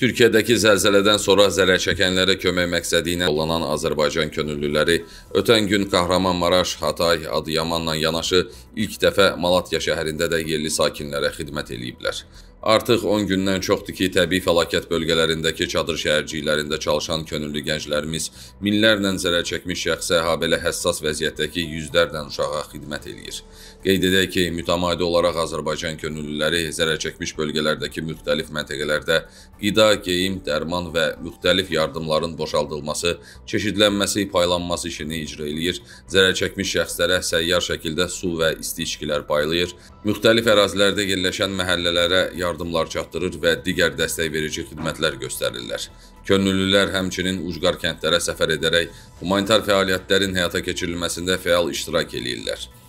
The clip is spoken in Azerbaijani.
Türkiyədəki zəlzələdən sonra zərər çəkənlərə kömək məqsədi ilə yollanan Azərbaycan könüllüləri ötən gün Kahramanmaraş, Hatay, Adıyamanla yanaşı ilk dəfə Malatya şəhərində də yerli sakinlərə xidmət eləyiblər. Artıq 10 gündən çoxdur ki, təbii fəlakət bölgələrindəki çadır şəhərciklərində çalışan könüllü gənclərimiz minlərlə zərər çəkmiş şəxsə habelə həssas vəziyyətdəki yüzlərlə uşağa xidmət eləyir. Qeyd edək ki, mütəmadi olaraq Azərbaycan könüllüləri zərər çəkmiş bölgələrdəki müxtəlif məntəqələrdə qida qida, geyim, dərman və müxtəlif yardımların boşaldılması, çeşidlənməsi, paylanması işini icra eləyir, zərər çəkmiş şəxslərə səyyar şəkildə su və isti içkilər paylayır, müxtəlif ərazilərdə yerləşən məhəllələrə yardımlar çatdırır və digər dəstək verici xidmətlər göstərirlər. Könüllülər həmçinin ucqar kəndlərə səfər edərək humanitar fəaliyyətlərin həyata keçirilməsində fəal iştirak eləyirlər.